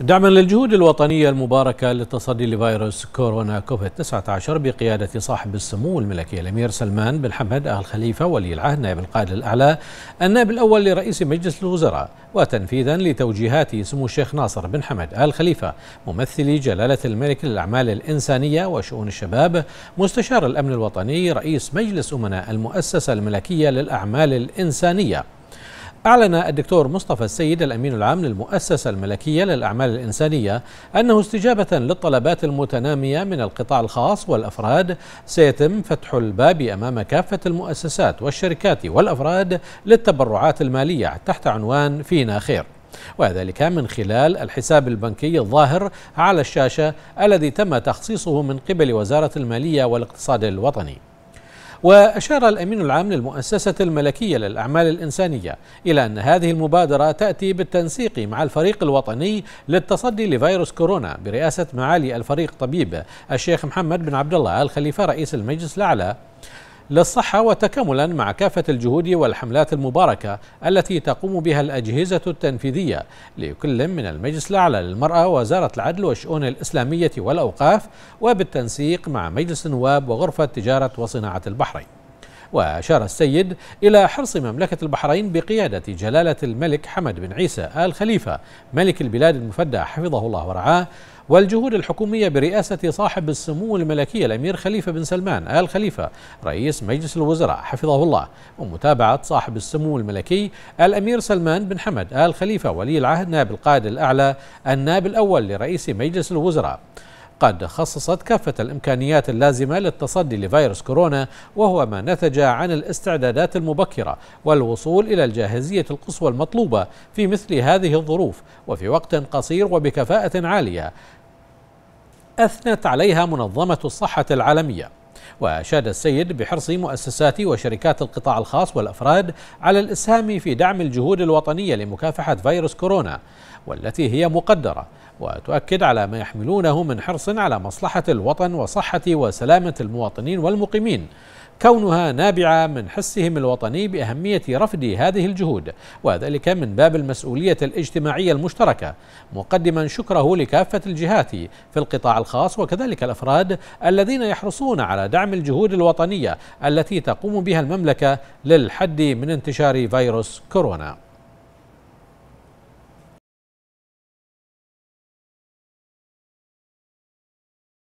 دعما للجهود الوطنية المباركة للتصدي لفيروس كورونا كوفيد 19 بقيادة صاحب السمو الملكي الأمير سلمان بن حمد آل خليفة ولي العهد نائب القائد الأعلى النائب الأول لرئيس مجلس الوزراء وتنفيذا لتوجيهات سمو الشيخ ناصر بن حمد آل خليفة ممثل جلالة الملك للأعمال الإنسانية وشؤون الشباب مستشار الأمن الوطني رئيس مجلس أمناء المؤسسة الملكية للأعمال الإنسانية أعلن الدكتور مصطفى السيد الأمين العام للمؤسسة الملكية للأعمال الإنسانية أنه استجابة للطلبات المتنامية من القطاع الخاص والأفراد سيتم فتح الباب أمام كافة المؤسسات والشركات والأفراد للتبرعات المالية تحت عنوان فينا خير وذلك من خلال الحساب البنكي الظاهر على الشاشة الذي تم تخصيصه من قبل وزارة المالية والاقتصاد الوطني وأشار الأمين العام للمؤسسة الملكية للأعمال الإنسانية إلى أن هذه المبادرة تأتي بالتنسيق مع الفريق الوطني للتصدي لفيروس كورونا برئاسة معالي الفريق طبيب الشيخ محمد بن عبد الله الخليفة رئيس المجلس الأعلى للصحة وتكاملا مع كافة الجهود والحملات المباركة التي تقوم بها الأجهزة التنفيذية لكل من المجلس الأعلى للمرأة وزارة العدل والشؤون الإسلامية والأوقاف وبالتنسيق مع مجلس النواب وغرفة تجارة وصناعة البحرين وأشار السيد إلى حرص مملكة البحرين بقيادة جلالة الملك حمد بن عيسى آل خليفة ملك البلاد المفدى حفظه الله ورعاه والجهود الحكومية برئاسة صاحب السمو الملكي الأمير خليفة بن سلمان آل خليفة رئيس مجلس الوزراء حفظه الله ومتابعة صاحب السمو الملكي الأمير سلمان بن حمد آل خليفة ولي العهد نائب القائد الأعلى النائب الأول لرئيس مجلس الوزراء قد خصصت كافة الإمكانيات اللازمة للتصدي لفيروس كورونا وهو ما نتج عن الاستعدادات المبكرة والوصول إلى الجاهزية القصوى المطلوبة في مثل هذه الظروف وفي وقت قصير وبكفاءة عالية أثنت عليها منظمة الصحة العالمية وأشاد السيد بحرص مؤسسات وشركات القطاع الخاص والأفراد على الإسهام في دعم الجهود الوطنية لمكافحة فيروس كورونا والتي هي مقدرة وتؤكد على ما يحملونه من حرص على مصلحة الوطن وصحة وسلامة المواطنين والمقيمين كونها نابعة من حسهم الوطني بأهمية رفض هذه الجهود وذلك من باب المسؤولية الاجتماعية المشتركة مقدما شكره لكافة الجهات في القطاع الخاص وكذلك الأفراد الذين يحرصون على دعم الجهود الوطنية التي تقوم بها المملكة للحد من انتشار فيروس كورونا